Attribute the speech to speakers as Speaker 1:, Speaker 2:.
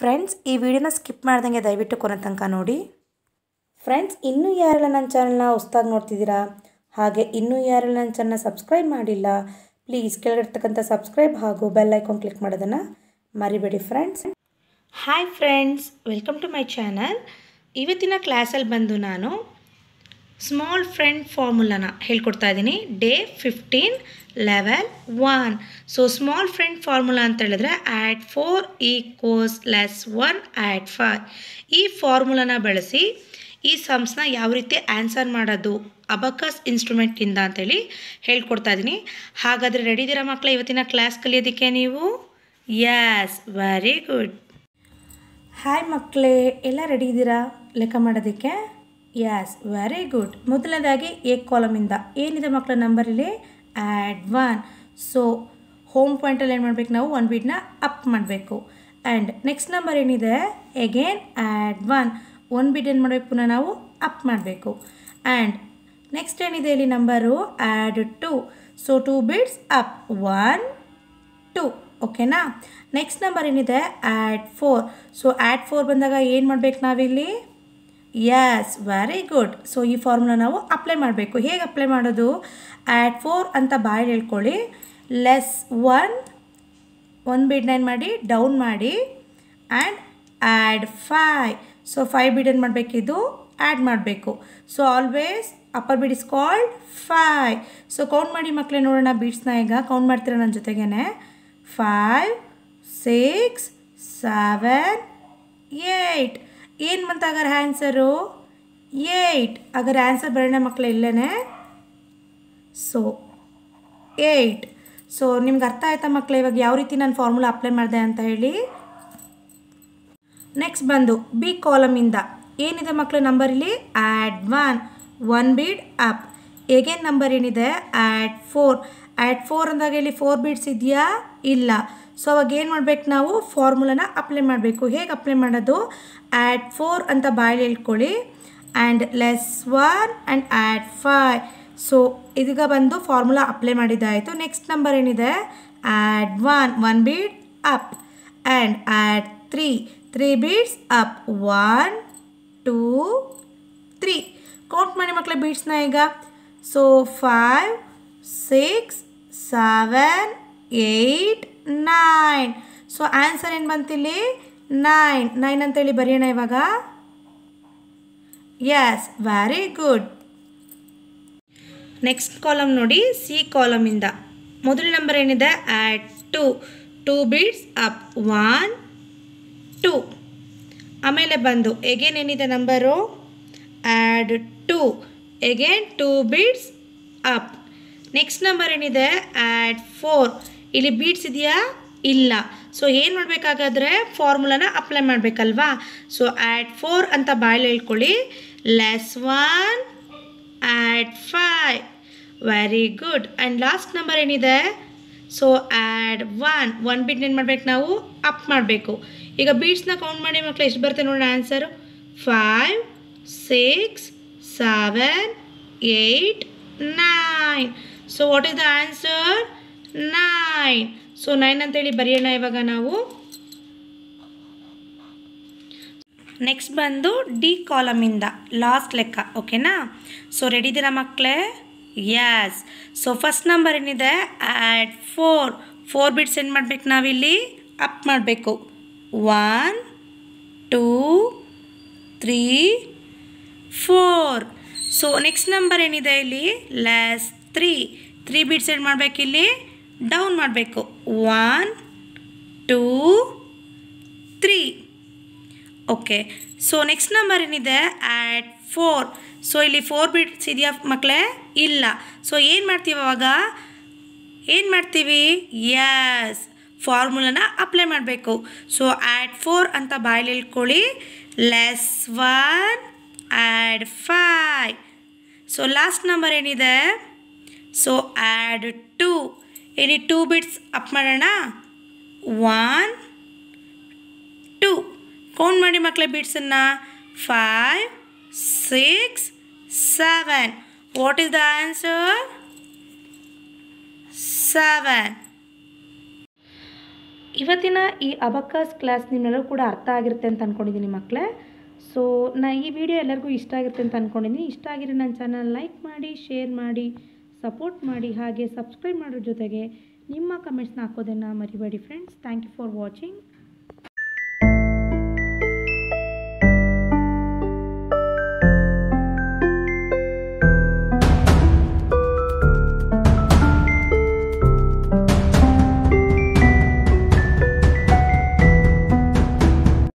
Speaker 1: friends ಈ ವಿಡಿಯೋನ skip ಮಾಡ್ದಂಗೆ ದಯವಿಟ್ಟು ಕೊನೆ ತನಕ ನೋಡಿ ಫ್ರೆಂಡ್ಸ್ ಇನ್ನೂ ಯಾರೆಲ್ಲ ನನ್ನ ಚಾನಲ್ನ ಹೊಸ್ತಾಗಿ ನೋಡ್ತಿದ್ದೀರಾ ಹಾಗೆ ಇನ್ನೂ ಯಾರೆಲ್ಲ ನನ್ನ ಚಾನಲ್ನ ಸಬ್ಸ್ಕ್ರೈಬ್ ಮಾಡಿಲ್ಲ ಪ್ಲೀಸ್ ಕೆಳಗಿರ್ತಕ್ಕಂಥ ಸಬ್ಸ್ಕ್ರೈಬ್ ಹಾಗೂ ಬೆಲ್ ಐಕಾನ್ ಕ್ಲಿಕ್ ಮಾಡೋದನ್ನು ಮರಿಬೇಡಿ friends hi friends welcome to my channel ಇವತ್ತಿನ ಕ್ಲಾಸಲ್ಲಿ ಬಂದು ನಾನು ಸ್ಮಾಲ್ ಫ್ರೆಂಡ್ ಫಾರ್ಮುಲಾನ ಹೇಳ್ಕೊಡ್ತಾ ಇದ್ದೀನಿ day fifteen level one so small friend formula ಅಂತ ಹೇಳಿದ್ರೆ add four equals less one add five ಈ ಫಾರ್ಮುಲಾನ ಬಳಸಿ ಈ ಸಮ್ಸ್ನ ಯಾವ ರೀತಿ ಆನ್ಸರ್ ಮಾಡೋದು ಅಬಕಸ್ ಇನ್ಸ್ಟ್ರೂಮೆಂಟಿಂದ ಅಂತೇಳಿ ಹೇಳ್ಕೊಡ್ತಾ ಇದ್ದೀನಿ ಹಾಗಾದರೆ ರೆಡಿ ಇದ್ದೀರಾ ಮಕ್ಕಳ ಇವತ್ತಿನ ಕ್ಲಾಸ್ ಕಲಿಯೋದಕ್ಕೆ ನೀವು ಯಸ್ ವೆರಿ ಗುಡ್ ಹಾಯ್ ಮಕ್ಕಳೇ ಎಲ್ಲ ರೆಡಿ ಇದ್ದೀರಾ ಲೆಕ್ಕ ಮಾಡೋದಕ್ಕೆ ಯಸ್ ವೆರಿ ಗುಡ್ ಮೊದಲನೇದಾಗಿ ಎ ಕಾಲಮಿಂದ ಏನಿದೆ ಮಕ್ಕಳ ನಂಬರಲ್ಲಿ ಆ್ಯಡ್ ಒನ್ ಸೊ ಹೋಮ್ ಪಾಯಿಂಟಲ್ಲಿ ಏನು ಮಾಡಬೇಕು ನಾವು ಒನ್ ಬೀಟ್ನ ಅಪ್ ಮಾಡಬೇಕು ಆ್ಯಂಡ್ ನೆಕ್ಸ್ಟ್ ನಂಬರ್ ಏನಿದೆ again add one one bead ಏನು ಮಾಡಬೇಕು ಪುನಃ ನಾವು ಅಪ್ ಮಾಡಬೇಕು ಆ್ಯಂಡ್ ನೆಕ್ಸ್ಟ್ ಏನಿದೆ ಇಲ್ಲಿ number add two so two beads up one two ಓಕೆನಾ ನೆಕ್ಸ್ಟ್ ನಂಬರ್ ಏನಿದೆ add four so add four ಬಂದಾಗ ಏನು ಮಾಡಬೇಕು ನಾವಿಲ್ಲಿ ಯಸ್ ವೆರಿ ಗುಡ್ ಸೊ ಈ ಫಾರ್ಮುಲಾ ನಾವು ಅಪ್ಲೈ ಮಾಡಬೇಕು ಹೇಗೆ ಅಪ್ಲೈ ಮಾಡೋದು ಆ್ಯಟ್ ಫೋರ್ ಅಂತ ಬಾಯ್ ಹೇಳ್ಕೊಳ್ಳಿ less one one bead nine ಮಾಡಿ ಡೌನ್ ಮಾಡಿ and add five so five bead ಏನು ಮಾಡಬೇಕಿದ್ದು ಆ್ಯಡ್ ಮಾಡಬೇಕು so always upper bead is called five so count ಮಾಡಿ ಮಕ್ಕಳೇ ನೋಡೋಣ ಬೀಡ್ಸ್ನ ಈಗ ಕೌಂಟ್ ಮಾಡ್ತೀರ ನನ್ನ ಜೊತೆಗೇ ಫೈವ್ ಸಿಕ್ಸ್ ಸೆವೆನ್ ಏಯ್ಟ್ ಏನು ಬಂತ ಹಾಗಾದ್ರೆ ಆನ್ಸರು ಏಯ್ಟ್ ಹಾಗಾದ್ರೆ ಆನ್ಸರ್ ಬರೋಣ ಮಕ್ಕಳು ಇಲ್ಲೇ ಸೊ ಏಯ್ಟ್ ಸೊ ನಿಮ್ಗೆ ಅರ್ಥ ಆಯ್ತಾ ಮಕ್ಕಳು ಇವಾಗ ಯಾವ ರೀತಿ ನಾನು ಫಾರ್ಮುಲಾ ಅಪ್ಲೈ ಮಾಡಿದೆ ಅಂತ ಹೇಳಿ ನೆಕ್ಸ್ಟ್ ಬಂದು ಬಿ ಕಾಲಮಿಂದ ಏನಿದೆ ಮಕ್ಕಳು ನಂಬರ್ ಇಲ್ಲಿ add one one bead up again number ಏನಿದೆ ಆ್ಯಡ್ ಫೋರ್ ಆ್ಯಡ್ ಫೋರ್ ಅಂದಾಗ ಇಲ್ಲಿ ಫೋರ್ ಬೀಡ್ಸ್ ಇದೆಯಾ ಇಲ್ಲ ಸೊ ಅವಾಗ ಏನು ಮಾಡಬೇಕು ನಾವು ಫಾರ್ಮುಲಾನ ಅಪ್ಲೈ ಮಾಡಬೇಕು ಹೇಗೆ ಅಪ್ಲೈ ಮಾಡೋದು ಆ್ಯಡ್ ಫೋರ್ ಅಂತ ಬಾಯಲ್ಲಿ ಹೇಳ್ಕೊಳ್ಳಿ and less one and add five so ಇದೀಗ ಬಂದು ಫಾರ್ಮುಲಾ ಅಪ್ಲೈ ಮಾಡಿದ್ದಾಯಿತು ನೆಕ್ಸ್ಟ್ ನಂಬರ್ ಏನಿದೆ add one one bead up and add three three beads up one two three count ಮಾಡಿ ಮಕ್ಕಳ ಬೀಡ್ಸ್ನ ಈಗ so five six seven eight nine so answer ಏನು ಬಂತಿಲ್ಲಿ ನೈನ್ ನೈನ್ ಅಂತೇಳಿ ಬರೆಯೋಣ ಇವಾಗ yes very good next column ನೋಡಿ ಸಿ ಕಾಲಮಿಂದ ಮೊದಲ ನಂಬರ್ ಏನಿದೆ add two two beads up one two ಆಮೇಲೆ ಬಂದು ಎಗೇನ್ ಏನಿದೆ number add two again two beads up next number ಏನಿದೆ ಆ್ಯಡ್ ಫೋರ್ ಇಲ್ಲಿ ಬೀಟ್ಸ್ ಇದೆಯಾ ಇಲ್ಲ ಸೊ ಏನು ಮಾಡಬೇಕಾಗಾದ್ರೆ ಫಾರ್ಮುಲಾನ ಅಪ್ಲೈ ಮಾಡಬೇಕಲ್ವಾ ಸೊ ಆ್ಯಟ್ ಫೋರ್ ಅಂತ ಬಾಯಲ್ಲಿ ಹೇಳ್ಕೊಳ್ಳಿ less one add five very good and last number ಏನಿದೆ so add one one bead ಏನು ಮಾಡ್ಬೇಕು ನಾವು ಅಪ್ ಮಾಡಬೇಕು ಈಗ ಬೀಟ್ಸ್ನ ಕೌಂಟ್ ಮಾಡಿ ಮಕ್ಕಳು ಎಷ್ಟು ಬರುತ್ತೆ ನೋಡೋಣ answer five six seven eight nine so what is the answer nine so nine ಅಂತೇಳಿ ಬರೆಯೋಣ ಇವಾಗ ನಾವು ನೆಕ್ಸ್ಟ್ ಬಂದು ಡಿ ಕಾಲಮಿಂದ ಲಾಸ್ಟ್ ಲೆಕ್ಕ ಓಕೆನಾ ಸೊ ರೆಡಿ ಇದೀರ ಮಕ್ಕಳೇ ಯಸ್ ಸೊ ಫಸ್ಟ್ ನಂಬರ್ ಏನಿದೆ ಆ್ಯಟ್ ಫೋರ್ ಫೋರ್ ಬಿಟ್ಸ್ ಏನು ಮಾಡಬೇಕು ನಾವಿಲ್ಲಿ ಅಪ್ ಮಾಡಬೇಕು one two three four so next number ಏನಿದೆ ಇಲ್ಲಿ ಲೆಸ್ ತ್ರೀ ತ್ರೀ ಬಿಟ್ಸ್ ಏನು ಮಾಡಬೇಕಿಲ್ಲಿ ಡೌನ್ ಮಾಡಬೇಕು one two three okay so next number ಏನಿದೆ ಆ್ಯಟ್ ಫೋರ್ ಸೊ ಇಲ್ಲಿ ಫೋರ್ ಬಿಟ್ಸ್ ಇದೆಯಾ ಮಕ್ಕಳೇ ಇಲ್ಲ ಸೊ ಏನು ಮಾಡ್ತೀವಿ ಅವಾಗ ಏನು ಮಾಡ್ತೀವಿ ಯಸ್ ಫಾರ್ಮುಲನ ಅಪ್ಲೈ ಮಾಡಬೇಕು ಸೊ ಆ್ಯಡ್ ಫೋರ್ ಅಂತ ಬಾಯಲ್ಲಿ ಇಟ್ಕೊಳ್ಳಿ less one add five so last number ಏನಿದೆ ಸೊ ಆ್ಯಡ್ ಟು ಇಲ್ಲಿ ಟೂ ಬಿಟ್ಸ್ ಅಪ್ ಮಾಡೋಣ ಒನ್ ಟೂ ಕೌಂಟ್ ಮಾಡಿ ಮಕ್ಕಳ ಬಿಟ್ಸನ್ನು five six seven what is the answer seven ಇವತ್ತಿನ ಈ ಅಬಕಾಸ್ ಕ್ಲಾಸ್ ನಿಮ್ಮೆಲ್ಲರೂ ಕೂಡ ಅರ್ಥ ಆಗಿರುತ್ತೆ ಅಂತ ಅಂದ್ಕೊಂಡಿದ್ದೀನಿ ಮಕ್ಕಳೇ ಸೊ ನಾ ಈ ವಿಡಿಯೋ ಎಲ್ಲರಿಗೂ ಇಷ್ಟ ಆಗಿರುತ್ತೆ ಅಂತ ಅಂದ್ಕೊಂಡಿದ್ದೀನಿ ಇಷ್ಟ ಆಗಿರೋ ನನ್ನ ಚಾನಲ್ ಲೈಕ್ ಮಾಡಿ ಶೇರ್ ಮಾಡಿ ಸಪೋರ್ಟ್ ಮಾಡಿ ಹಾಗೆ ಸಬ್ಸ್ಕ್ರೈಬ್ ಮಾಡೋ ಜೊತೆಗೆ ನಿಮ್ಮ ಕಮೆಂಟ್ಸ್ನ ಹಾಕೋದನ್ನು ಮರಿಬೇಡಿ friends thank you for watching